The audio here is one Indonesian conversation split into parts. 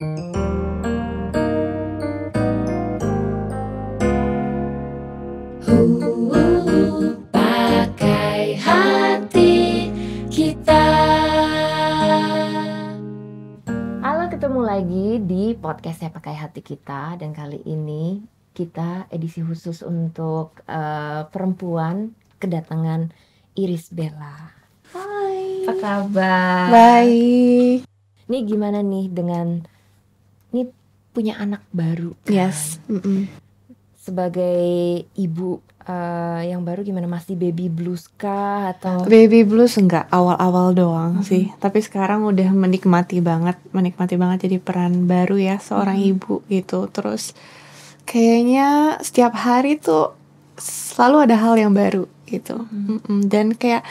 pakai Halo, ketemu lagi di podcast saya pakai hati kita dan kali ini kita edisi khusus untuk uh, perempuan kedatangan Iris Bella. Hai. Apa kabar? Baik. Ini gimana nih dengan ini punya anak baru kan? yes mm -mm. sebagai ibu uh, yang baru gimana masih baby blues kah atau baby blues enggak awal-awal doang mm -hmm. sih tapi sekarang udah menikmati banget menikmati banget jadi peran baru ya seorang mm -hmm. ibu gitu terus kayaknya setiap hari tuh selalu ada hal yang baru gitu mm -hmm. dan kayak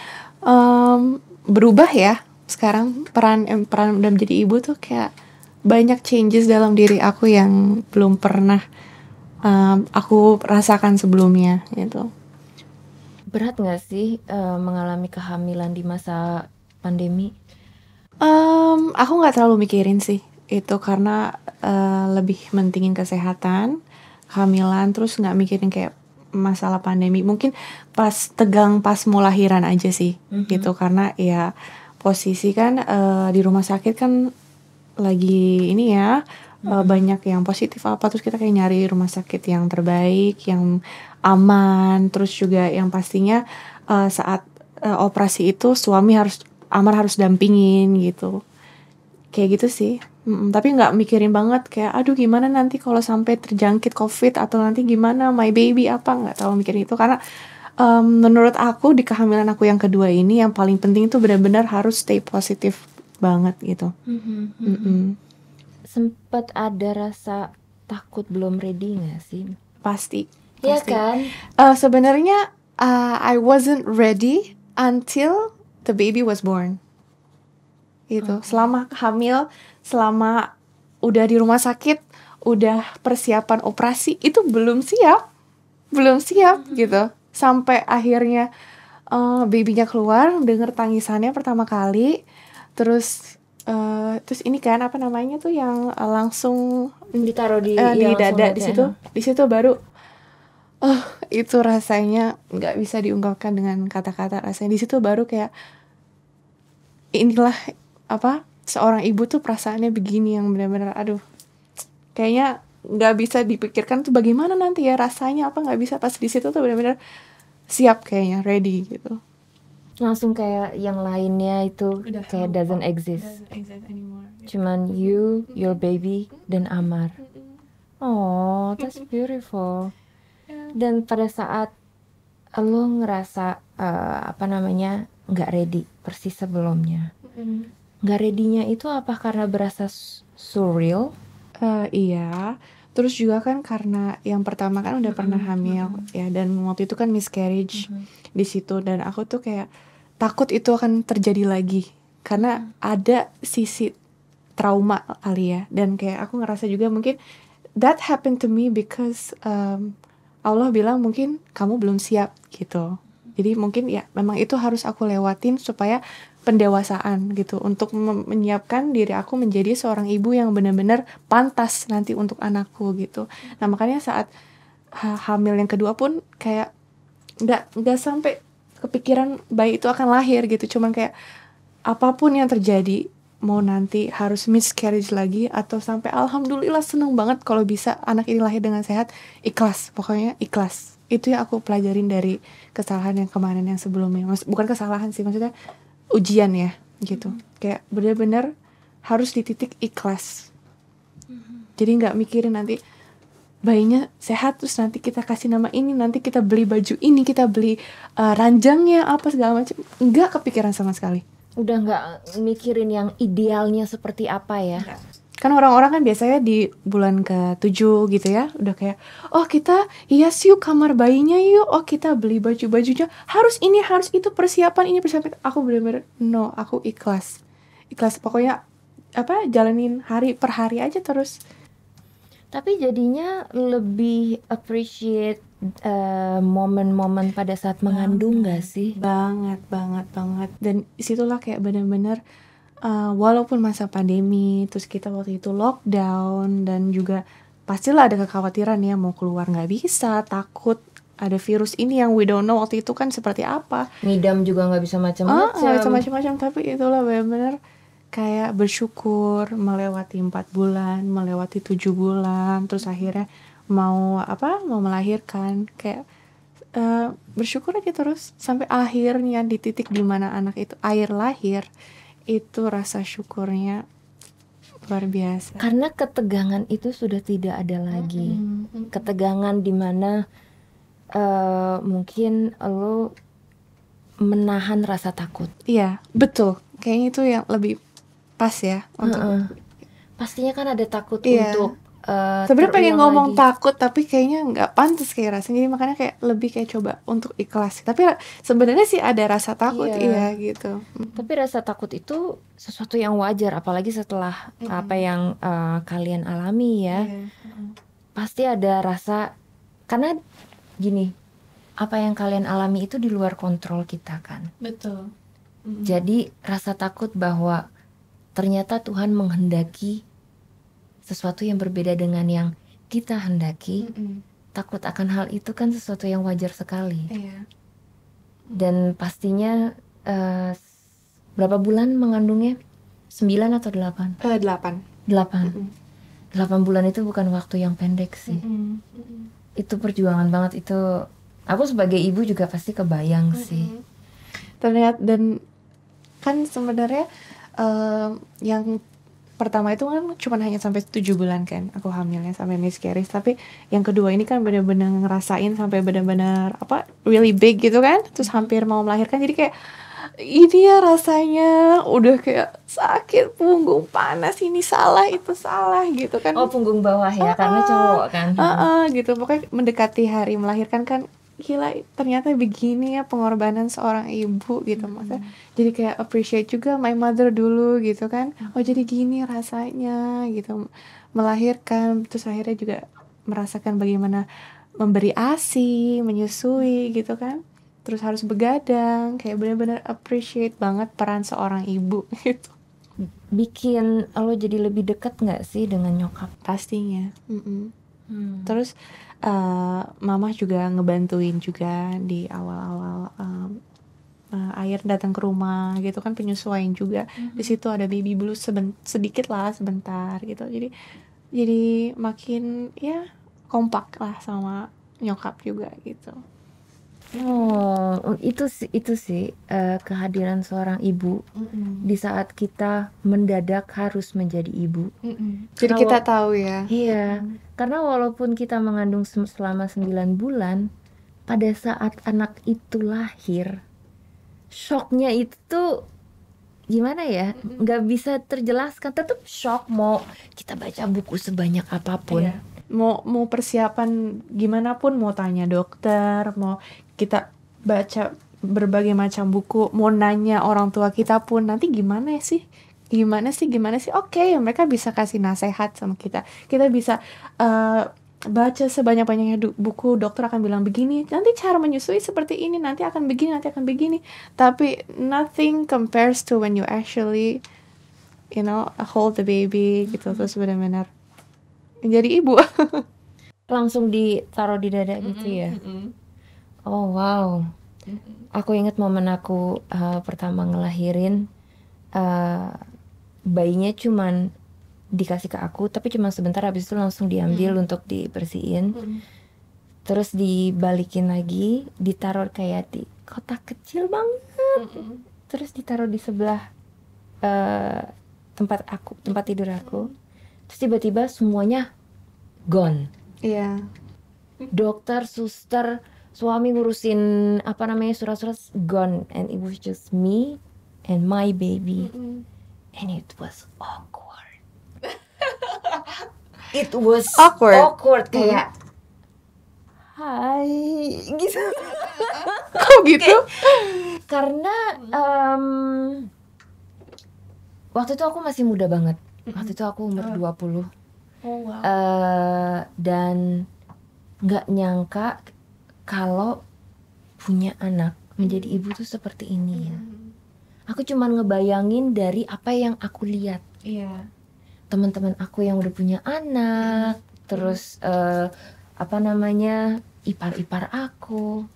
um, berubah ya sekarang peran peran udah menjadi ibu tuh kayak banyak changes dalam diri aku yang belum pernah uh, aku rasakan sebelumnya gitu. Berat nggak sih uh, mengalami kehamilan di masa pandemi? Um, aku nggak terlalu mikirin sih itu karena uh, lebih mentingin kesehatan kehamilan terus nggak mikirin kayak masalah pandemi mungkin pas tegang pas mau lahiran aja sih mm -hmm. gitu karena ya posisi kan uh, di rumah sakit kan lagi ini ya eh, hmm. banyak yang positif apa terus kita kayak nyari rumah sakit yang terbaik yang aman terus juga yang pastinya uh, saat uh, operasi itu suami harus Amar harus dampingin gitu kayak gitu sih mm, tapi nggak mikirin banget kayak aduh gimana nanti kalau sampai terjangkit covid atau nanti gimana my baby apa nggak tahu mikirin itu karena um, menurut aku di kehamilan aku yang kedua ini yang paling penting itu benar-benar harus stay positif banget gitu. Mm-hmm. Mm-hmm. Sempet ada rasa takut belum ready gak sih? Pasti. Iya kan? Uh, Sebenarnya uh, I wasn't ready until the baby was born. Gitu. Okay. Mm-hmm. Selama hamil, selama udah di rumah sakit, udah persiapan operasi itu belum siap, belum siap mm-hmm. gitu. Sampai akhirnya uh, babynya keluar, denger tangisannya pertama kali terus uh, terus ini kan apa namanya tuh yang uh, langsung ditaruh di uh, di dada di ya. situ di situ baru oh itu rasanya nggak bisa diungkapkan dengan kata-kata rasanya di situ baru kayak inilah apa seorang ibu tuh perasaannya begini yang benar-benar aduh kayaknya nggak bisa dipikirkan tuh bagaimana nanti ya rasanya apa nggak bisa pas di situ tuh benar-benar siap kayaknya ready gitu langsung kayak yang lainnya itu Udah kayak doesn't exist, doesn't exist anymore. cuman you your baby dan Amar oh that's beautiful dan pada saat lo ngerasa uh, apa namanya nggak ready persis sebelumnya nggak readynya itu apa karena berasa surreal uh, iya terus juga kan karena yang pertama kan udah pernah hamil mm -hmm. ya dan waktu itu kan miscarriage mm -hmm. di situ dan aku tuh kayak takut itu akan terjadi lagi karena ada sisi trauma kali ya dan kayak aku ngerasa juga mungkin that happened to me because um, Allah bilang mungkin kamu belum siap gitu jadi mungkin ya memang itu harus aku lewatin supaya pendewasaan gitu untuk menyiapkan diri aku menjadi seorang ibu yang benar-benar pantas nanti untuk anakku gitu. Nah makanya saat ha hamil yang kedua pun kayak nggak nggak sampai kepikiran bayi itu akan lahir gitu cuman kayak apapun yang terjadi mau nanti harus miscarriage lagi atau sampai alhamdulillah seneng banget kalau bisa anak ini lahir dengan sehat ikhlas pokoknya ikhlas itu yang aku pelajarin dari kesalahan yang kemarin yang sebelumnya Mas, bukan kesalahan sih maksudnya ujian ya gitu mm -hmm. kayak bener-bener harus di titik ikhlas mm -hmm. jadi nggak mikirin nanti bayinya sehat terus nanti kita kasih nama ini nanti kita beli baju ini kita beli uh, ranjangnya apa segala macam nggak kepikiran sama sekali udah nggak mikirin yang idealnya seperti apa ya kan orang-orang kan biasanya di bulan ke tujuh gitu ya udah kayak oh kita iya hias yuk kamar bayinya yuk oh kita beli baju bajunya harus ini harus itu persiapan ini persiapan aku bener benar no aku ikhlas ikhlas pokoknya apa jalanin hari per hari aja terus tapi jadinya lebih appreciate momen eh, momen-momen pada saat mengandung banget, gak sih banget banget banget dan situlah kayak bener-bener uh, walaupun masa pandemi terus kita waktu itu lockdown dan juga pastilah ada kekhawatiran ya mau keluar nggak bisa takut ada virus ini yang we don't know waktu itu kan seperti apa ngidam juga nggak bisa macam-macam ah, bisa macam-macam tapi itulah benar-benar kayak bersyukur melewati empat bulan, melewati tujuh bulan, terus akhirnya mau apa? Mau melahirkan kayak uh, bersyukur aja terus sampai akhirnya di titik dimana anak itu air lahir itu rasa syukurnya luar biasa. Karena ketegangan itu sudah tidak ada lagi. Mm -hmm. Ketegangan dimana uh, eh, mungkin lo menahan rasa takut. Iya betul. Kayaknya itu yang lebih pas ya untuk mm -hmm. pastinya kan ada takut yeah. untuk uh, sebenarnya pengen ngomong lagi. takut tapi kayaknya nggak pantas kayak rasanya jadi makanya kayak lebih kayak coba untuk ikhlas tapi sebenarnya sih ada rasa takut iya. iya gitu tapi rasa takut itu sesuatu yang wajar apalagi setelah mm. apa yang uh, kalian alami ya yeah. pasti ada rasa karena gini apa yang kalian alami itu di luar kontrol kita kan betul mm. jadi rasa takut bahwa ternyata Tuhan menghendaki sesuatu yang berbeda dengan yang kita hendaki. Mm -mm. Takut akan hal itu kan sesuatu yang wajar sekali. Iya. Dan pastinya uh, berapa bulan mengandungnya? Sembilan atau delapan? Uh, delapan. Delapan. Mm -mm. Delapan bulan itu bukan waktu yang pendek sih. -mm. Mm Itu perjuangan banget itu. Aku sebagai ibu juga pasti kebayang mm -mm. sih. Terlihat dan kan sebenarnya uh, yang pertama itu kan cuma hanya sampai tujuh bulan kan aku hamilnya sampai miscarriage tapi yang kedua ini kan benar-benar ngerasain sampai benar-benar apa really big gitu kan terus hampir mau melahirkan jadi kayak ini ya rasanya udah kayak sakit punggung panas ini salah itu salah gitu kan oh punggung bawah ya uh -uh, karena ah, ah. cowok kan uh -uh, gitu pokoknya mendekati hari melahirkan kan gila ternyata begini ya pengorbanan seorang ibu gitu hmm. maksudnya jadi kayak appreciate juga my mother dulu gitu kan hmm. oh jadi gini rasanya gitu melahirkan terus akhirnya juga merasakan bagaimana memberi asi menyusui hmm. gitu kan terus harus begadang kayak benar-benar appreciate banget peran seorang ibu gitu bikin lo jadi lebih dekat nggak sih dengan nyokap pastinya mm -mm. Hmm. terus uh, eh, mama juga ngebantuin juga di awal-awal um, eh, uh, eh, air datang ke rumah gitu kan penyesuaian juga mm-hmm. di situ ada baby blues seben- sedikit lah sebentar gitu jadi jadi makin ya kompak lah sama nyokap juga gitu Oh, itu sih itu sih eh, uh, kehadiran seorang ibu mm -mm. di saat kita mendadak harus menjadi ibu. Mm -mm. Jadi kita tahu ya. Iya, mm. karena walaupun kita mengandung selama 9 bulan, pada saat anak itu lahir, shocknya itu gimana ya nggak bisa terjelaskan tetap shock mau kita baca buku sebanyak apapun Yeah. mau mau persiapan gimana pun mau tanya dokter mau kita baca berbagai macam buku mau nanya orang tua kita pun nanti gimana sih gimana sih gimana sih oke okay, mereka bisa kasih nasihat sama kita kita bisa uh, baca sebanyak banyaknya buku dokter akan bilang begini nanti cara menyusui seperti ini nanti akan begini nanti akan begini tapi nothing compares to when you actually you know hold the baby gitu hmm. terus benar-benar jadi ibu langsung ditaruh di dada mm-hmm, gitu ya mm-hmm. Oh wow. Aku ingat momen aku uh, pertama ngelahirin uh, bayinya cuman dikasih ke aku tapi cuma sebentar habis itu langsung diambil hmm. untuk dibersihin. Hmm. Terus dibalikin lagi, ditaruh kayak di kotak kecil banget. Hmm. Terus ditaruh di sebelah uh, tempat aku, tempat tidur aku. Terus tiba-tiba semuanya gone. Iya. Yeah. Dokter, suster, suami ngurusin apa namanya surat-surat gone and it was just me and my baby mm -hmm. and it was awkward it was awkward awkward kayak hai mm-hmm. gitu kok gitu karena um, waktu itu aku masih muda banget mm-hmm. waktu itu aku umur 20 oh, wow. Eh, dan nggak nyangka kalau punya anak menjadi hmm. ibu tuh seperti ini ya. Hmm. Aku cuman ngebayangin dari apa yang aku lihat. Iya. Yeah. Teman-teman aku yang udah punya anak, hmm. terus uh, apa namanya ipar-ipar aku,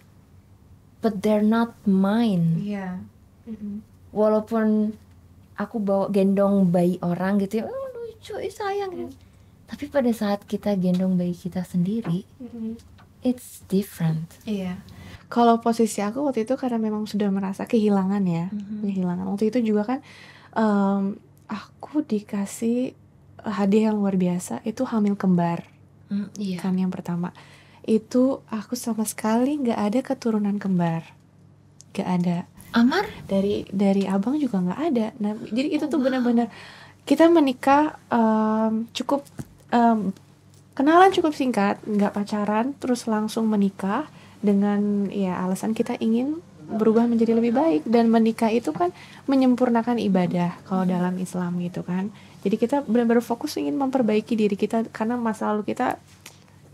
but they're not mine. Iya. Yeah. Mm -hmm. Walaupun aku bawa gendong bayi orang gitu ya, oh, lucu, eh, sayang. Mm. Tapi pada saat kita gendong bayi kita sendiri, mm -hmm it's different. Iya. Yeah. Kalau posisi aku waktu itu karena memang sudah merasa kehilangan ya, mm-hmm. kehilangan. Waktu itu juga kan um, aku dikasih hadiah yang luar biasa itu hamil kembar. Mm, iya. Kan yang pertama itu aku sama sekali nggak ada keturunan kembar, nggak ada. Amar? Dari dari abang juga nggak ada. Nah, jadi itu tuh oh, benar-benar kita menikah um, cukup um, kenalan cukup singkat, nggak pacaran, terus langsung menikah dengan ya alasan kita ingin berubah menjadi lebih baik dan menikah itu kan menyempurnakan ibadah kalau dalam Islam gitu kan. Jadi kita benar-benar fokus ingin memperbaiki diri kita karena masa lalu kita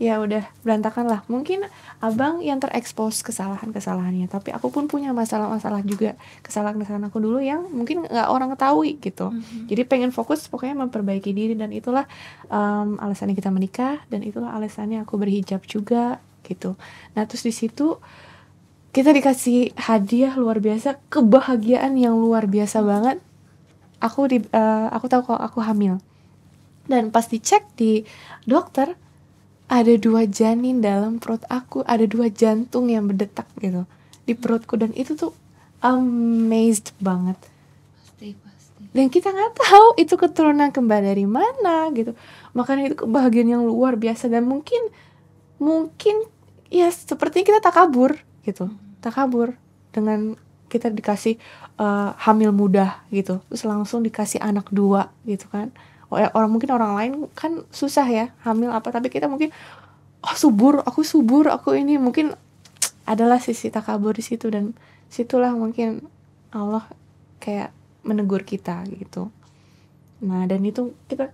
ya udah berantakan lah mungkin abang yang terekspos kesalahan kesalahannya tapi aku pun punya masalah masalah juga kesalahan kesalahan aku dulu yang mungkin nggak orang ketahui gitu mm-hmm. jadi pengen fokus pokoknya memperbaiki diri dan itulah um, alasannya kita menikah dan itulah alasannya aku berhijab juga gitu nah terus di situ kita dikasih hadiah luar biasa kebahagiaan yang luar biasa banget aku di uh, aku tahu kalau aku hamil dan pas dicek di dokter ada dua janin dalam perut aku ada dua jantung yang berdetak gitu di perutku dan itu tuh amazed banget pasti pasti dan kita nggak tahu itu keturunan kembali dari mana gitu makanya itu kebahagiaan yang luar biasa dan mungkin mungkin ya sepertinya kita tak kabur gitu hmm. tak kabur dengan kita dikasih uh, hamil mudah gitu terus langsung dikasih anak dua gitu kan Ya, orang mungkin orang lain kan susah ya hamil apa tapi kita mungkin oh subur aku subur aku ini mungkin adalah sisi takabur di situ dan situlah mungkin Allah kayak menegur kita gitu nah dan itu kita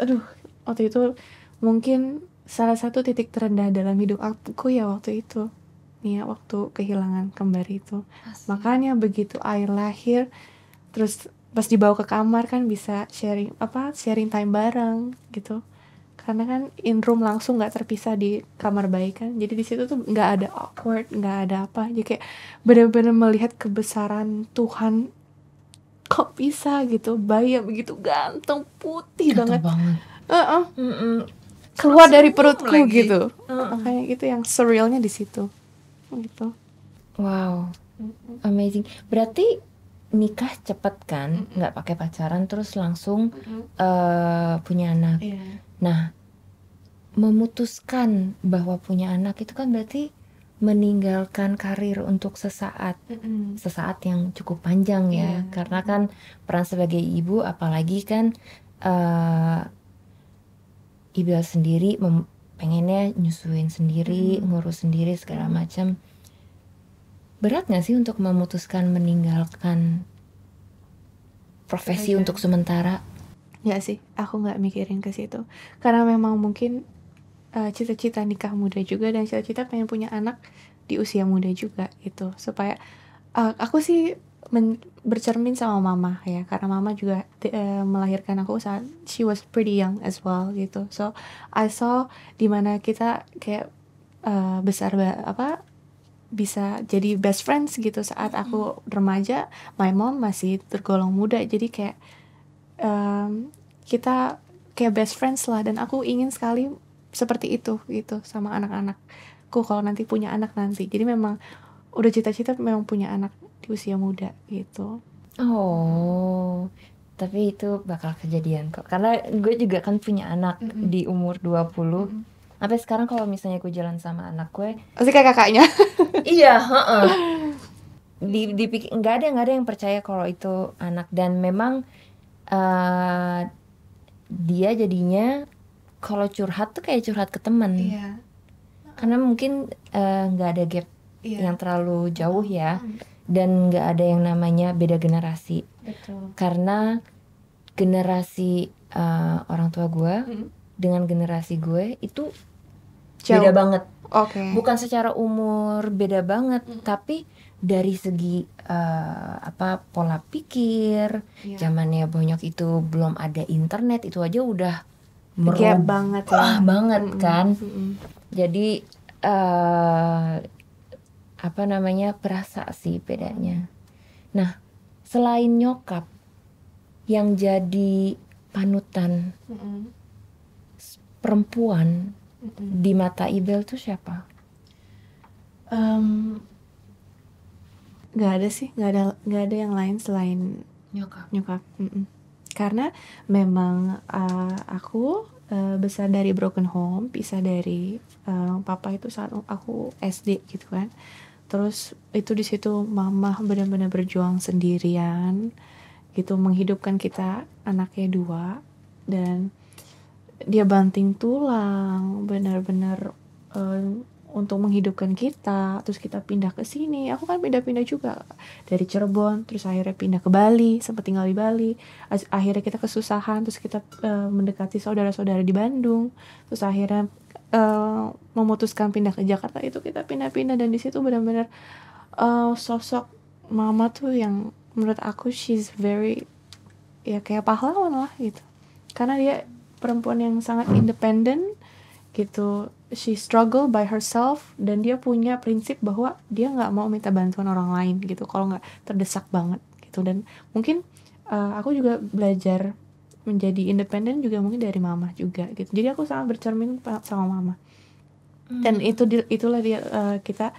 aduh waktu itu mungkin salah satu titik terendah dalam hidup aku ya waktu itu nih ya waktu kehilangan kembar itu Asli. makanya begitu air lahir terus pas dibawa ke kamar kan bisa sharing apa sharing time bareng gitu karena kan in room langsung nggak terpisah di kamar bayi kan jadi di situ tuh nggak ada awkward nggak ada apa jadi kayak benar bener melihat kebesaran Tuhan kok bisa gitu bayi yang begitu ganteng putih ganteng banget, banget. Uh -uh. keluar dari perutku lagi. gitu uh -uh. makanya itu yang surrealnya di situ gitu wow amazing berarti nikah cepet kan nggak mm -hmm. pakai pacaran terus langsung mm -hmm. uh, punya anak yeah. nah memutuskan bahwa punya anak itu kan berarti meninggalkan karir untuk sesaat mm-hmm. sesaat yang cukup panjang ya yeah. karena kan peran sebagai ibu apalagi kan uh, ibu sendiri pengennya nyusuin sendiri mm-hmm. ngurus sendiri segala macam berat gak sih untuk memutuskan meninggalkan profesi Aja. untuk sementara? Gak sih, aku gak mikirin ke situ karena memang mungkin uh, cita-cita nikah muda juga dan cita-cita pengen punya anak di usia muda juga gitu supaya uh, aku sih men- bercermin sama mama ya karena mama juga uh, melahirkan aku saat she was pretty young as well gitu so I saw dimana kita kayak uh, besar apa bisa jadi best friends gitu saat aku remaja my mom masih tergolong muda jadi kayak um, kita kayak best friends lah dan aku ingin sekali seperti itu gitu sama anak-anakku kalau nanti punya anak nanti jadi memang udah cita-cita memang punya anak di usia muda gitu oh tapi itu bakal kejadian kok karena gue juga kan punya anak mm -hmm. di umur 20 mm -hmm sampai sekarang kalau misalnya gue jalan sama anak gue pasti kayak kakaknya iya heeh di di nggak ada nggak ada yang percaya kalau itu anak dan memang uh, dia jadinya kalau curhat tuh kayak curhat ke temen. iya. karena mungkin eh, nggak uh, ada gap iya. yang terlalu jauh ya dan nggak ada yang namanya beda generasi Betul. karena generasi uh, orang tua gue mm dengan generasi gue itu Jauh. beda banget. Oke. Okay. Bukan secara umur beda banget, hmm. tapi dari segi uh, apa pola pikir, yeah. zamannya banyak itu belum ada internet itu aja udah merubah banget ya. Ah, banget mm -hmm. kan. Mm -hmm. Jadi uh, apa namanya perasa sih bedanya. Nah, selain nyokap yang jadi panutan mm -hmm perempuan mm-hmm. di mata Ibel tuh siapa? Um, gak ada sih, gak ada gak ada yang lain selain nyokap. Nyokap. Mm-mm. Karena memang uh, aku uh, besar dari broken home, pisah dari uh, papa itu saat aku SD gitu kan. Terus itu di situ mama benar-benar berjuang sendirian gitu menghidupkan kita anaknya dua dan dia banting tulang benar-benar um, untuk menghidupkan kita terus kita pindah ke sini aku kan pindah-pindah juga dari Cirebon terus akhirnya pindah ke Bali sempat tinggal di Bali akhirnya kita kesusahan terus kita uh, mendekati saudara-saudara di Bandung terus akhirnya uh, memutuskan pindah ke Jakarta itu kita pindah-pindah dan di situ benar-benar uh, sosok mama tuh yang menurut aku she's very ya kayak pahlawan lah gitu karena dia perempuan yang sangat independen gitu she struggle by herself dan dia punya prinsip bahwa dia nggak mau minta bantuan orang lain gitu kalau nggak terdesak banget gitu dan mungkin uh, aku juga belajar menjadi independen juga mungkin dari mama juga gitu jadi aku sangat bercermin sama mama hmm. dan itu itulah dia uh, kita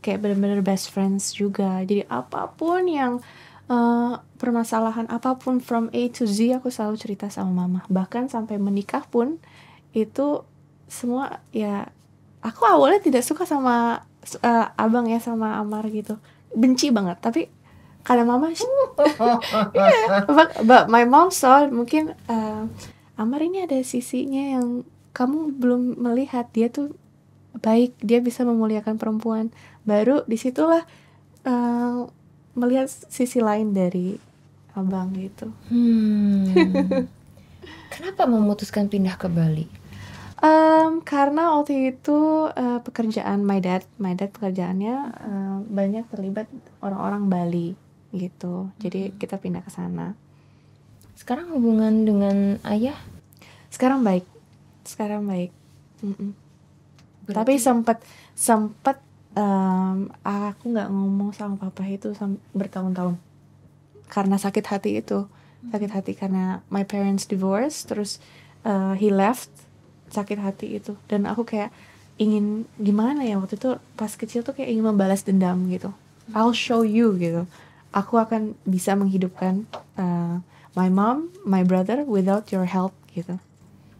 kayak benar-benar best friends juga jadi apapun yang uh, permasalahan apapun from A to Z aku selalu cerita sama mama bahkan sampai menikah pun itu semua ya aku awalnya tidak suka sama uh, abang ya sama Amar gitu benci banget tapi karena mama yeah, iya, but my mom saw mungkin uh, Amar ini ada sisinya yang kamu belum melihat dia tuh baik dia bisa memuliakan perempuan baru disitulah uh, melihat sisi lain dari abang gitu. Hmm. Kenapa memutuskan pindah ke Bali? Um, karena waktu itu uh, pekerjaan my dad, my dad pekerjaannya uh, banyak terlibat orang-orang Bali gitu. Jadi hmm. kita pindah ke sana. Sekarang hubungan dengan ayah? Sekarang baik. Sekarang baik. Mm -mm. Berarti... Tapi sempat sempat um, aku nggak ngomong sama papa itu bertahun-tahun karena sakit hati itu hmm. sakit hati karena my parents divorce terus uh, he left sakit hati itu dan aku kayak ingin gimana ya waktu itu pas kecil tuh kayak ingin membalas dendam gitu hmm. I'll show you gitu aku akan bisa menghidupkan uh, my mom my brother without your help gitu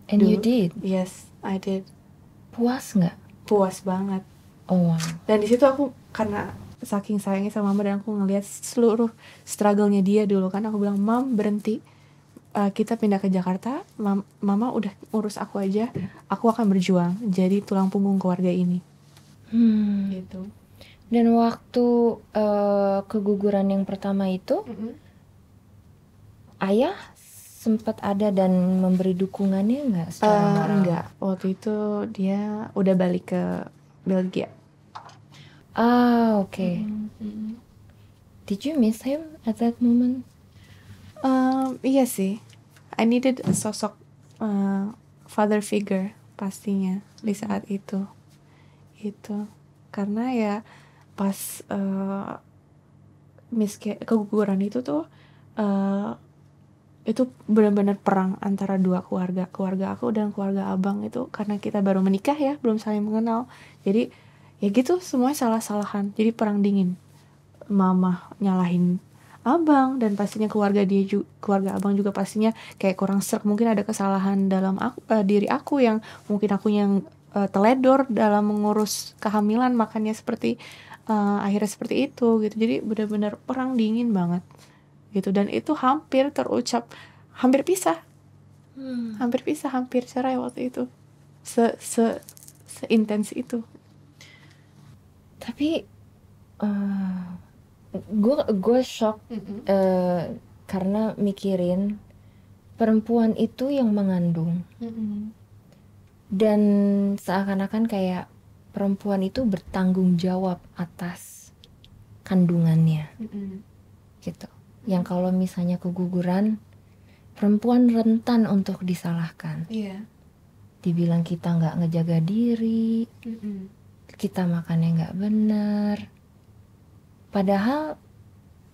and Dulu, you did yes I did puas nggak puas banget Oh. Dan di situ aku karena saking sayangnya sama mama dan aku ngelihat seluruh struggle-nya dia dulu kan aku bilang mam berhenti uh, kita pindah ke Jakarta mam, mama udah urus aku aja aku akan berjuang jadi tulang punggung keluarga ini hmm. gitu dan waktu uh, keguguran yang pertama itu mm-hmm. ayah sempat ada dan memberi dukungannya nggak secara uh, eh, enggak waktu itu dia udah balik ke Belgia Ah, okay. Mm-hmm, mm-hmm. Did you miss him at that moment? Um, iya sih. I needed a sosok uh, father figure pastinya di saat itu. Itu karena ya pas uh, miske keguguran itu tuh uh, itu benar-benar perang antara dua keluarga keluarga aku dan keluarga abang itu karena kita baru menikah ya belum saling mengenal jadi ya gitu semua salah-salahan jadi perang dingin mama nyalahin abang dan pastinya keluarga dia juga keluarga abang juga pastinya kayak kurang serk mungkin ada kesalahan dalam aku, uh, diri aku yang mungkin aku yang uh, teledor dalam mengurus kehamilan makannya seperti uh, akhirnya seperti itu gitu jadi benar-benar perang dingin banget gitu dan itu hampir terucap hampir pisah hmm. hampir pisah hampir cerai waktu itu se se se intens itu tapi gue uh, gue shock mm -hmm. uh, karena mikirin perempuan itu yang mengandung mm -hmm. dan seakan-akan kayak perempuan itu bertanggung jawab atas kandungannya mm -hmm. gitu yang kalau misalnya keguguran perempuan rentan untuk disalahkan yeah. dibilang kita nggak ngejaga diri mm -hmm kita makannya nggak benar. padahal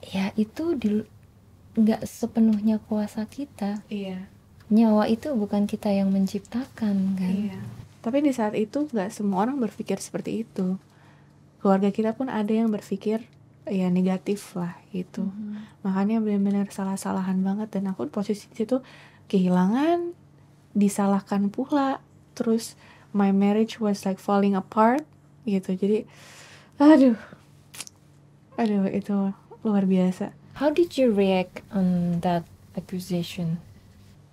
ya itu di nggak sepenuhnya kuasa kita iya nyawa itu bukan kita yang menciptakan kan iya tapi di saat itu nggak semua orang berpikir seperti itu keluarga kita pun ada yang berpikir ya negatif lah itu. mm-hmm. makanya benar-benar salah-salahan banget dan aku posisi itu kehilangan disalahkan pula terus my marriage was like falling apart gitu jadi aduh aduh itu luar biasa how did you react on that accusation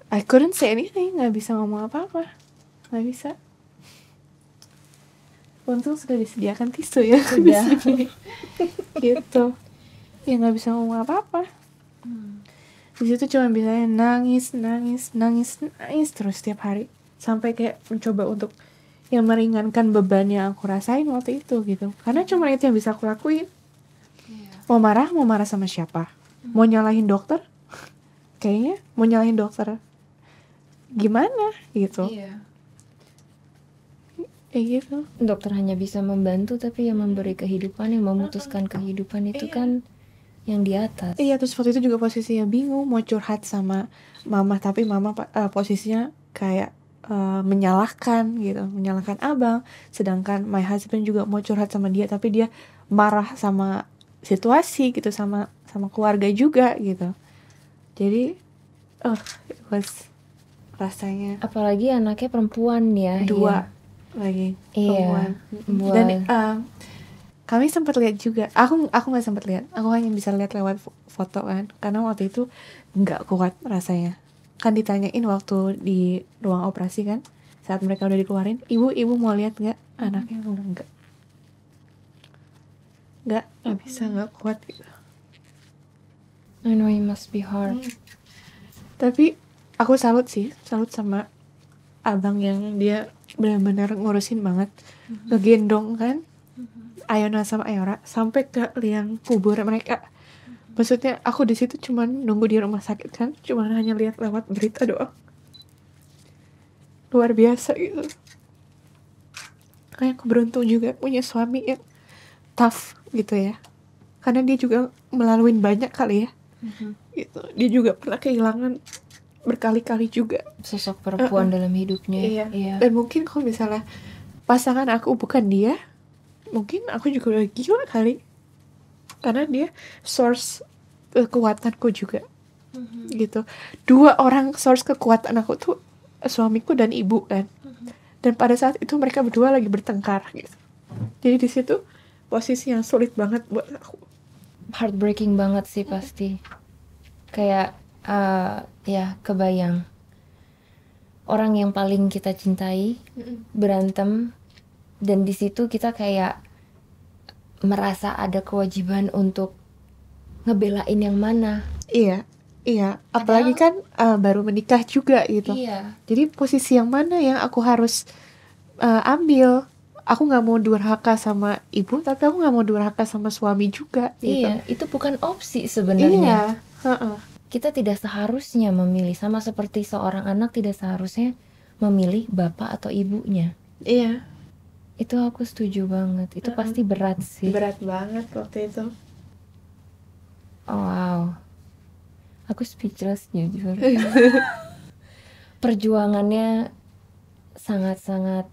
I couldn't say anything nggak bisa ngomong apa-apa nggak bisa untung sudah disediakan tisu ya sudah gitu ya nggak bisa ngomong apa-apa hmm. di situ cuma bisanya nangis nangis nangis nangis terus setiap hari sampai kayak mencoba untuk yang meringankan beban yang aku rasain waktu itu gitu karena cuma itu yang bisa aku lakuin iya. mau marah mau marah sama siapa mau nyalahin dokter kayaknya mau nyalahin dokter gimana gitu iya. Eh gitu. Dokter hanya bisa membantu tapi yang memberi kehidupan, yang memutuskan kehidupan itu yeah. kan yang di atas. Iya, terus waktu itu juga posisinya bingung mau curhat sama mama tapi mama uh, posisinya kayak uh, menyalahkan gitu menyalahkan abang sedangkan my husband juga mau curhat sama dia tapi dia marah sama situasi gitu sama sama keluarga juga gitu jadi oh, it was rasanya apalagi anaknya perempuan ya dua iya. lagi iya, perempuan Buat. dan uh, eh, kami sempat lihat juga aku aku nggak sempat lihat aku hanya bisa lihat lewat foto kan karena waktu itu nggak kuat rasanya kan ditanyain waktu di ruang operasi kan saat mereka udah dikeluarin ibu ibu mau lihat nggak hmm. anaknya udah enggak nggak nggak bisa nggak kuat gitu I know it must be hard hmm. tapi aku salut sih salut sama abang yang dia benar-benar ngurusin banget mm-hmm. ngegendong kan mm-hmm. Ayona sama Ayora sampai ke liang kubur mereka maksudnya aku di situ cuman nunggu di rumah sakit kan cuman hanya lihat lewat berita doang luar biasa gitu kayak aku beruntung juga punya suami yang tough gitu ya karena dia juga melalui banyak kali ya mm-hmm. gitu dia juga pernah kehilangan berkali-kali juga sosok perempuan uh-uh. dalam hidupnya iya. iya dan mungkin kalau misalnya pasangan aku bukan dia mungkin aku juga udah gila kali karena dia source kekuatanku juga mm-hmm. gitu dua orang source kekuatan aku tuh suamiku dan ibu kan mm-hmm. dan pada saat itu mereka berdua lagi bertengkar gitu jadi di situ posisi yang sulit banget buat aku heartbreaking banget sih pasti kayak uh, ya kebayang orang yang paling kita cintai mm-hmm. berantem dan di situ kita kayak merasa ada kewajiban untuk ngebelain yang mana iya iya apalagi kan uh, baru menikah juga gitu iya. jadi posisi yang mana yang aku harus uh, ambil aku nggak mau durhaka sama ibu tapi aku nggak mau durhaka sama suami juga gitu. iya itu bukan opsi sebenarnya iya. kita tidak seharusnya memilih sama seperti seorang anak tidak seharusnya memilih bapak atau ibunya iya itu aku setuju banget itu uh -uh. pasti berat sih berat banget waktu itu Oh, wow. Aku speechless jujur. Perjuangannya sangat-sangat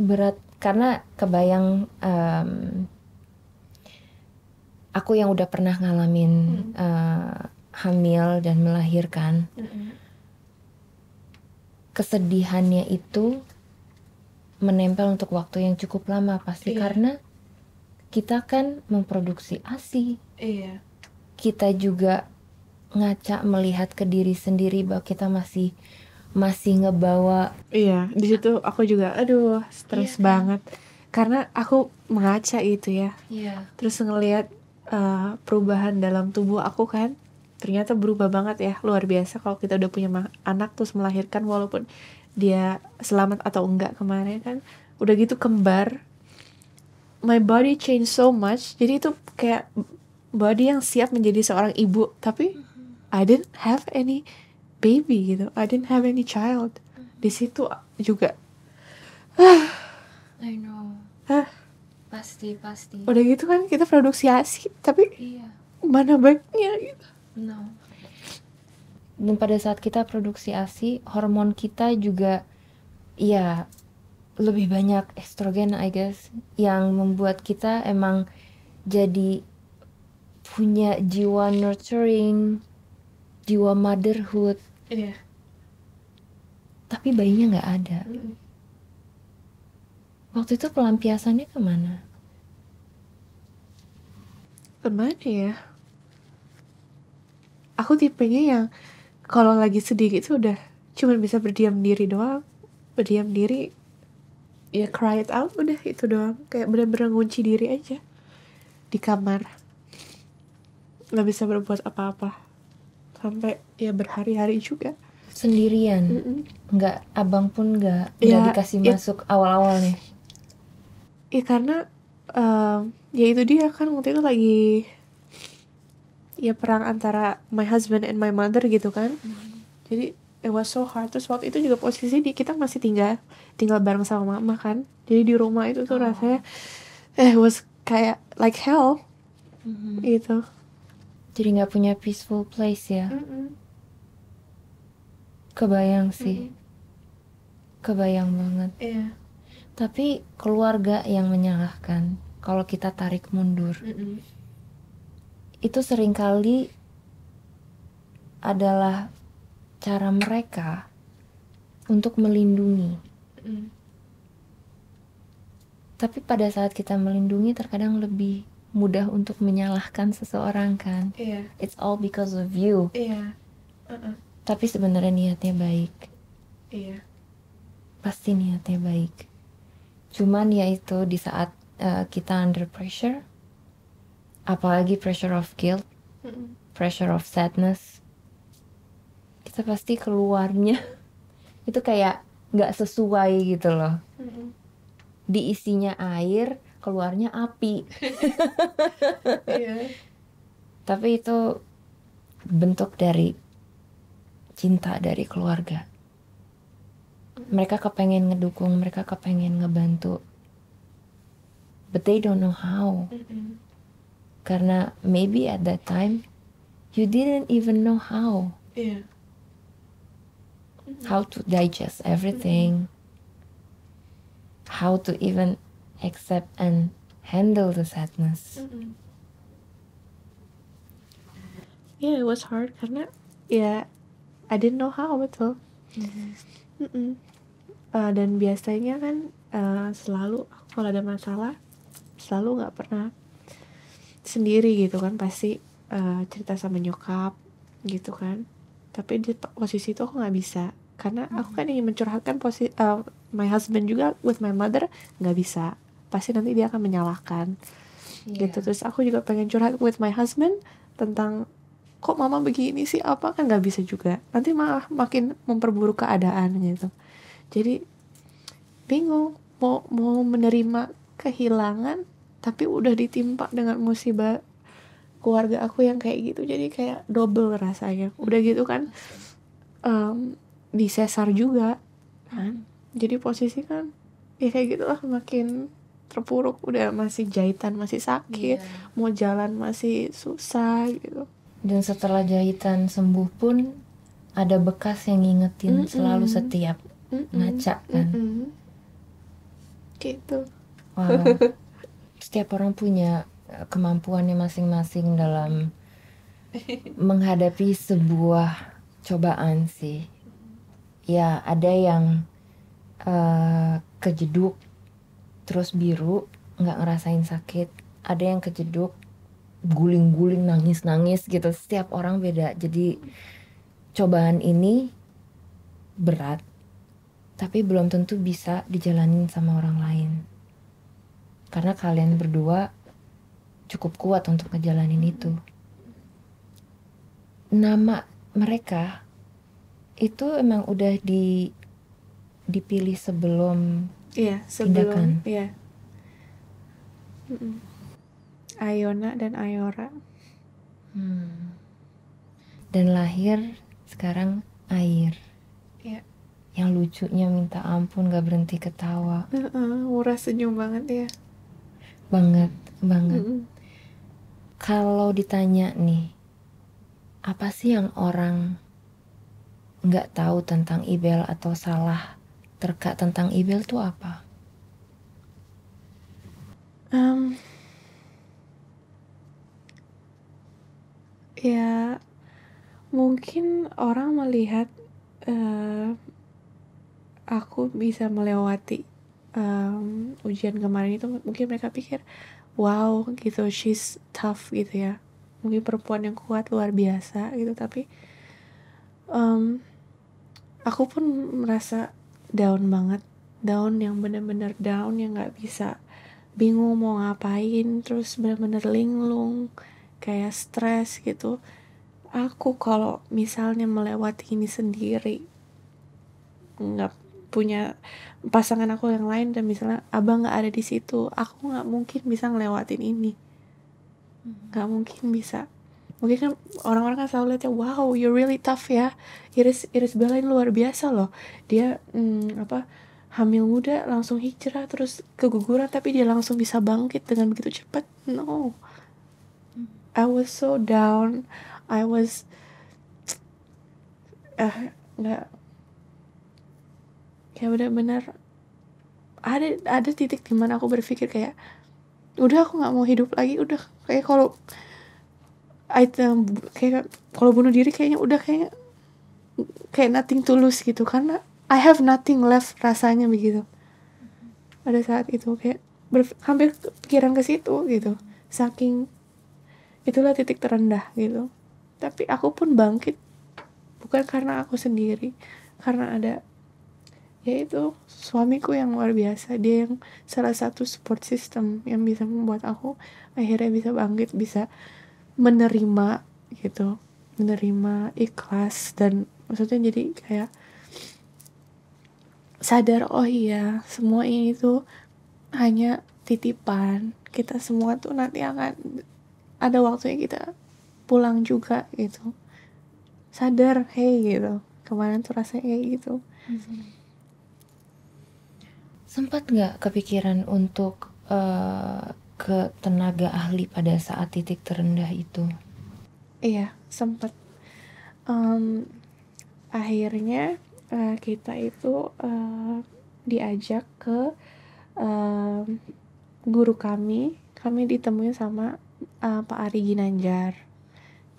berat karena kebayang um, aku yang udah pernah ngalamin mm. uh, hamil dan melahirkan. Mm Kesedihannya itu menempel untuk waktu yang cukup lama pasti yeah. karena kita kan memproduksi ASI. Iya. yeah kita juga ngaca melihat ke diri sendiri bahwa kita masih masih ngebawa iya di situ aku juga aduh stres iya, kan? banget karena aku mengaca itu ya iya. terus ngelihat uh, perubahan dalam tubuh aku kan ternyata berubah banget ya luar biasa kalau kita udah punya anak terus melahirkan walaupun dia selamat atau enggak kemarin kan udah gitu kembar my body change so much jadi itu kayak bahwa yang siap menjadi seorang ibu tapi I didn't have any baby gitu I didn't have any child di situ juga I know Hah? pasti pasti udah gitu kan kita produksi asi tapi iya. mana baiknya gitu no dan pada saat kita produksi asi hormon kita juga ya lebih banyak estrogen I guess yang membuat kita emang jadi punya jiwa nurturing jiwa motherhood yeah. tapi bayinya nggak ada mm waktu itu pelampiasannya kemana kemana ya aku tipenya yang kalau lagi sedih gitu udah cuma bisa berdiam diri doang berdiam diri ya cry it out udah itu doang kayak bener-bener ngunci diri aja di kamar nggak bisa berbuat apa-apa sampai ya berhari-hari juga sendirian mm -mm. abang pun nggak ya, dikasih ya, masuk awal-awal nih ya karena um, ya itu dia kan waktu itu lagi ya perang antara my husband and my mother gitu kan mm. jadi it was so hard terus waktu itu juga posisi di kita masih tinggal tinggal bareng sama mama kan jadi di rumah itu tuh oh. rasanya eh was kayak like hell mm -hmm. gitu jadi nggak punya peaceful place ya? Mm -mm. Kebayang sih. Mm hmm Kebayang banget. Yeah. Tapi keluarga yang menyalahkan kalau kita tarik mundur. Mm -mm. Itu seringkali adalah cara mereka untuk melindungi. Mm. Tapi pada saat kita melindungi terkadang lebih mudah untuk menyalahkan seseorang kan yeah. it's all because of you yeah. uh-uh. tapi sebenarnya niatnya baik yeah. pasti niatnya baik cuman ya itu di saat uh, kita under pressure apalagi pressure of guilt mm -mm. pressure of sadness kita pasti keluarnya itu kayak nggak sesuai gitu loh mm -mm. diisinya air keluarnya api. yeah. Tapi itu bentuk dari cinta dari keluarga. Mereka kepengen ngedukung, mereka kepengen ngebantu. But they don't know how. Mm -hmm. Karena maybe at that time you didn't even know how. Yeah. How to digest everything. Mm -hmm. How to even accept and handle the sadness. Mm -mm. Yeah, it was hard karena ya yeah, I didn't know how betul. Mm -hmm. mm -mm. Uh, dan biasanya kan uh, selalu kalau ada masalah selalu nggak pernah sendiri gitu kan pasti uh, cerita sama nyokap gitu kan. Tapi di posisi itu aku nggak bisa karena aku mm-hmm. kan ingin mencurahkan posisi uh, my husband juga with my mother nggak bisa pasti nanti dia akan menyalahkan yeah. gitu terus aku juga pengen curhat with my husband tentang kok mama begini sih apa kan nggak bisa juga nanti malah makin memperburuk keadaan gitu jadi bingung mau mau menerima kehilangan tapi udah ditimpa dengan musibah keluarga aku yang kayak gitu jadi kayak double rasanya udah gitu kan um, disesar juga kan jadi posisi kan ya kayak gitulah makin terpuruk udah masih jahitan masih sakit yeah. mau jalan masih susah gitu dan setelah jahitan sembuh pun ada bekas yang ngingetin mm -mm. selalu setiap mm -mm. ngaca kan mm -mm. gitu wow setiap orang punya eh, kemampuannya masing-masing dalam menghadapi sebuah cobaan sih ya ada yang uh, kejeduk terus biru nggak ngerasain sakit ada yang kejeduk guling-guling nangis-nangis gitu setiap orang beda jadi cobaan ini berat tapi belum tentu bisa dijalanin sama orang lain karena kalian berdua cukup kuat untuk ngejalanin itu nama mereka itu emang udah di dipilih sebelum Iya, sebelum Iya. Ayona dan Ayora. Hmm. Dan lahir sekarang air. Iya. Yang lucunya minta ampun gak berhenti ketawa. Uh -uh, murah senyum banget ya. Banget, banget. Mm -mm. Kalau ditanya nih, apa sih yang orang nggak tahu tentang Ibel atau salah dokter tentang Ibel tuh apa? Um, ya mungkin orang melihat uh, aku bisa melewati um, ujian kemarin itu mungkin mereka pikir wow gitu she's tough gitu ya mungkin perempuan yang kuat luar biasa gitu tapi um, aku pun merasa down banget down yang bener-bener down yang gak bisa bingung mau ngapain terus bener-bener linglung kayak stres gitu aku kalau misalnya melewati ini sendiri nggak punya pasangan aku yang lain dan misalnya abang nggak ada di situ aku nggak mungkin bisa ngelewatin ini hmm. nggak mungkin bisa mungkin kan orang-orang kan selalu lihatnya wow you really tough ya Iris Iris Bella ini luar biasa loh dia hmm, apa hamil muda langsung hijrah terus keguguran tapi dia langsung bisa bangkit dengan begitu cepat no I was so down I was eh nggak kayak benar-benar ada ada titik dimana aku berpikir kayak udah aku nggak mau hidup lagi udah kayak kalau item kayak kalau bunuh diri kayaknya udah kayak kayak nothing tulus gitu karena I have nothing left rasanya begitu pada saat itu kayak ber, hampir pikiran ke situ gitu saking itulah titik terendah gitu tapi aku pun bangkit bukan karena aku sendiri karena ada yaitu suamiku yang luar biasa dia yang salah satu support system yang bisa membuat aku akhirnya bisa bangkit bisa menerima gitu menerima ikhlas dan maksudnya jadi kayak sadar oh iya semua ini tuh hanya titipan kita semua tuh nanti akan ada waktunya kita pulang juga gitu sadar hey gitu kemarin tuh rasanya kayak gitu mm-hmm. sempat nggak kepikiran untuk uh, ke tenaga ahli pada saat titik terendah itu? Iya, sempat. Um, akhirnya uh, kita itu uh, diajak ke uh, guru kami. Kami ditemui sama uh, Pak Ari Ginanjar.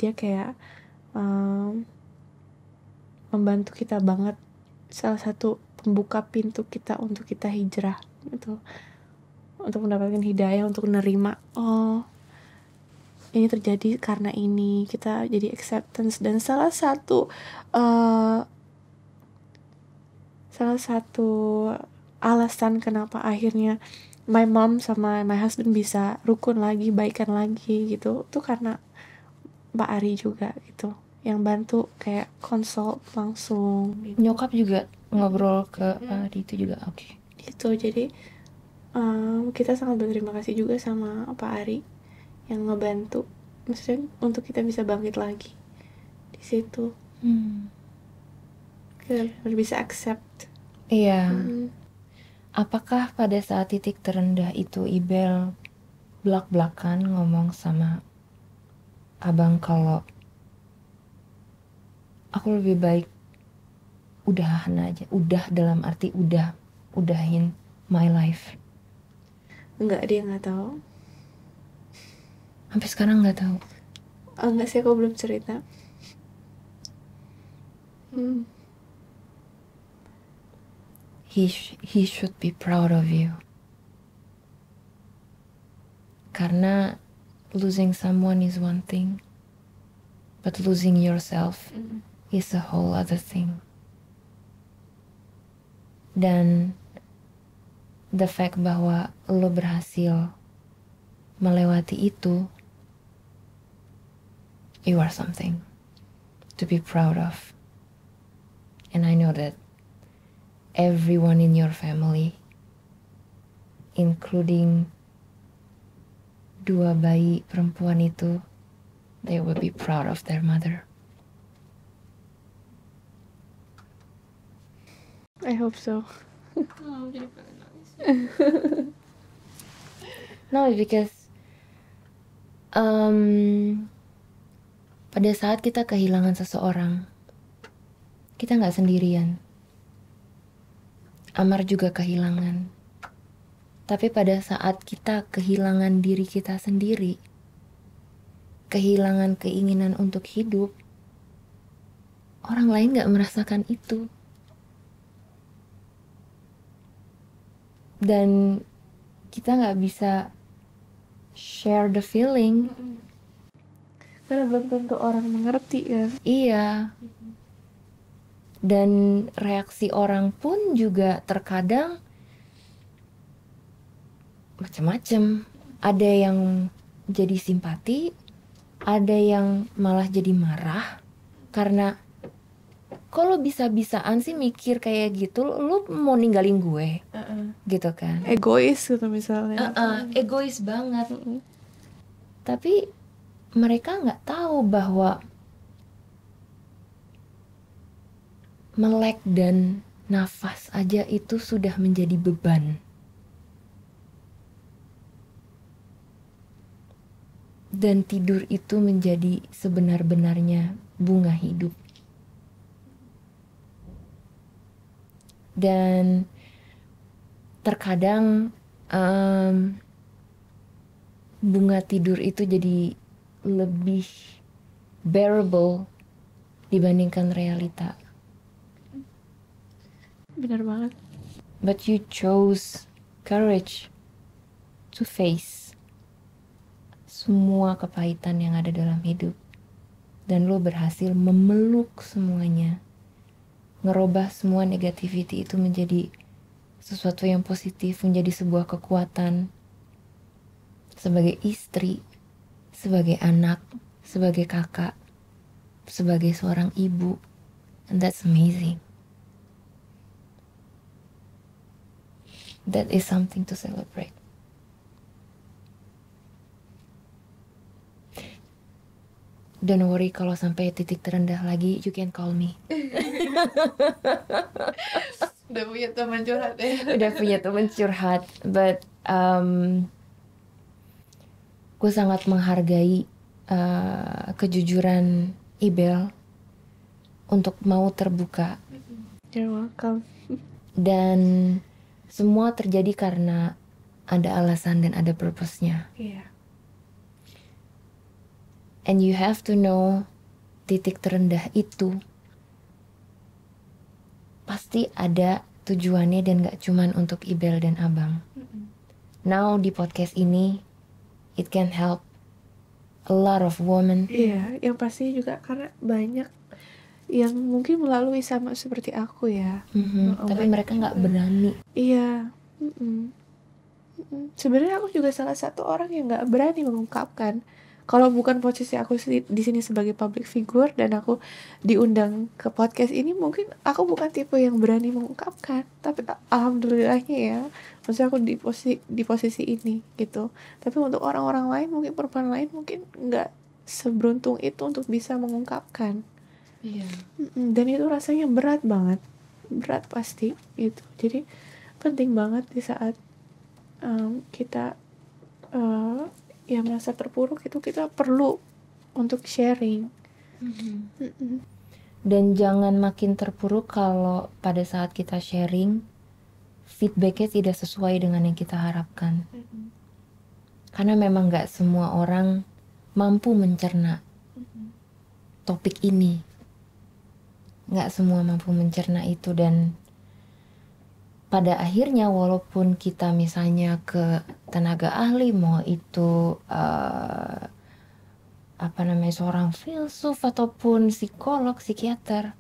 Dia kayak um, membantu kita banget. Salah satu pembuka pintu kita untuk kita hijrah gitu untuk mendapatkan hidayah untuk menerima oh ini terjadi karena ini kita jadi acceptance dan salah satu uh, salah satu alasan kenapa akhirnya my mom sama my husband bisa rukun lagi baikan lagi gitu tuh karena pak Ari juga gitu yang bantu kayak konsol langsung gitu. nyokap juga ngobrol ke Ari eh, itu juga oke okay. itu jadi um, kita sangat berterima kasih juga sama Pak Ari yang ngebantu maksudnya untuk kita bisa bangkit lagi di situ hmm. kita bisa accept iya hmm. apakah pada saat titik terendah itu Ibel belak belakan ngomong sama abang kalau aku lebih baik udahan aja udah dalam arti udah udahin my life Enggak, dia nggak tahu. Sampai sekarang nggak tahu. Oh, ah, enggak sih, aku belum cerita. Hmm. He sh he should be proud of you. Karena losing someone is one thing, but losing yourself mm. is a whole other thing. Dan the fact bahwa lo berhasil melewati itu you are something to be proud of and i know that everyone in your family including dua bayi perempuan itu they will be proud of their mother i hope so oh, no, because um, pada saat kita kehilangan seseorang, kita nggak sendirian. Amar juga kehilangan. Tapi pada saat kita kehilangan diri kita sendiri, kehilangan keinginan untuk hidup, orang lain nggak merasakan itu. dan kita nggak bisa share the feeling karena belum tentu orang mengerti ya iya dan reaksi orang pun juga terkadang macam-macam ada yang jadi simpati ada yang malah jadi marah karena kalau bisa-bisaan sih mikir kayak gitu lu mau ninggalin gue uh -uh. gitu kan egois gitu misalnya uh -uh. egois banget uh -uh. tapi mereka nggak tahu bahwa melek dan nafas aja itu sudah menjadi beban. Dan tidur itu menjadi sebenar-benarnya bunga hidup. dan terkadang um, bunga tidur itu jadi lebih bearable dibandingkan realita. Benar banget. But you chose courage to face semua kepahitan yang ada dalam hidup. Dan lo berhasil memeluk semuanya ngerubah semua negativity itu menjadi sesuatu yang positif, menjadi sebuah kekuatan sebagai istri, sebagai anak, sebagai kakak, sebagai seorang ibu. And that's amazing. That is something to celebrate. Don't worry kalau sampai titik terendah lagi, you can call me. Udah punya teman curhat ya. Udah punya teman curhat, but um, gue sangat menghargai uh, kejujuran Ibel untuk mau terbuka. You're welcome. Dan semua terjadi karena ada alasan dan ada purpose-nya. Iya. Yeah and you have to know titik terendah itu pasti ada tujuannya dan gak cuman untuk Ibel dan Abang. mm -hmm. Now di podcast ini it can help a lot of women. Iya, yang pasti juga karena banyak yang mungkin melalui sama seperti aku ya. Mm-hmm. Oh, Tapi mereka nggak berani. Iya. mm Mm-mm. Sebenarnya aku juga salah satu orang yang nggak berani mengungkapkan kalau bukan posisi aku di sini sebagai public figure dan aku diundang ke podcast ini mungkin aku bukan tipe yang berani mengungkapkan tapi alhamdulillahnya ya maksudnya aku di posisi di posisi ini gitu tapi untuk orang-orang lain mungkin perempuan lain mungkin nggak seberuntung itu untuk bisa mengungkapkan iya dan itu rasanya berat banget berat pasti gitu jadi penting banget di saat um, kita uh, ya merasa terpuruk itu kita perlu untuk sharing mm-hmm. Mm-hmm. dan jangan makin terpuruk kalau pada saat kita sharing feedbacknya tidak sesuai dengan yang kita harapkan mm-hmm. karena memang nggak semua orang mampu mencerna mm-hmm. topik ini nggak semua mampu mencerna itu dan pada akhirnya walaupun kita misalnya ke tenaga ahli mau itu uh, apa namanya seorang filsuf ataupun psikolog psikiater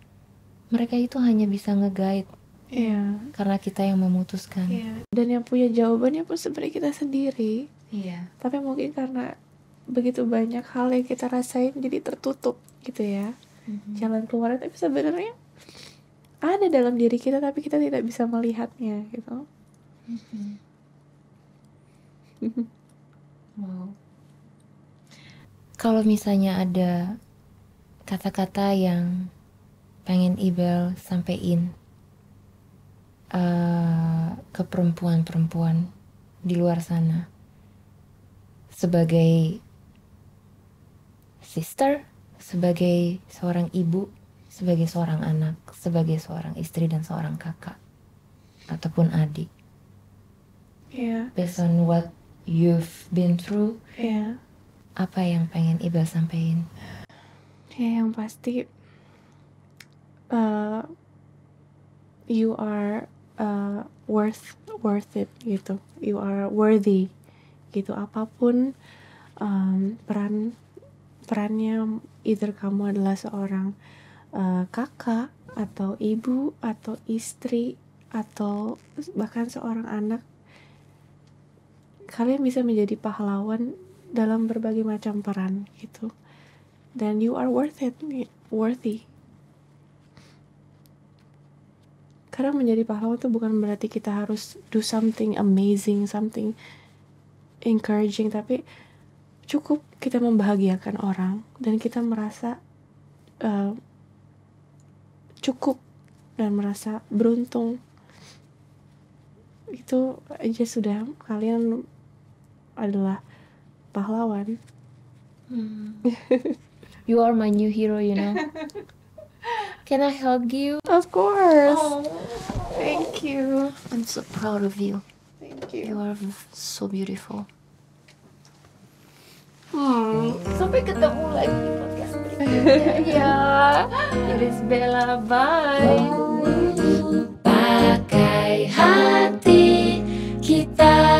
mereka itu hanya bisa ngeguide yeah. karena kita yang memutuskan yeah. dan yang punya jawabannya pun sebenarnya kita sendiri yeah. tapi mungkin karena begitu banyak hal yang kita rasain jadi tertutup gitu ya mm-hmm. jalan keluar tapi sebenarnya ada dalam diri kita tapi kita tidak bisa melihatnya gitu mm-hmm. Kalau misalnya ada kata-kata yang pengen Ibel sampein uh, ke perempuan-perempuan di luar sana sebagai sister, sebagai seorang ibu, sebagai seorang anak, sebagai seorang istri dan seorang kakak ataupun adik. Yeah. Based on what you've been through yeah. apa yang pengen Ibel sampaikan ya yang pasti uh, you are uh, worth worth it gitu you are worthy gitu apapun um, peran perannya either kamu adalah seorang uh, kakak atau ibu atau istri atau bahkan seorang anak kalian bisa menjadi pahlawan dalam berbagai macam peran gitu dan you are worth it worthy karena menjadi pahlawan itu bukan berarti kita harus do something amazing something encouraging tapi cukup kita membahagiakan orang dan kita merasa uh, cukup dan merasa beruntung itu aja sudah kalian adalah pahlawan hmm. you are my new hero you know can I hug you of course oh, thank you I'm so proud of you thank you you are so beautiful hmm. sampai ketemu lagi di podcast berikutnya ya Iris Bella bye, bye. pakai hati kita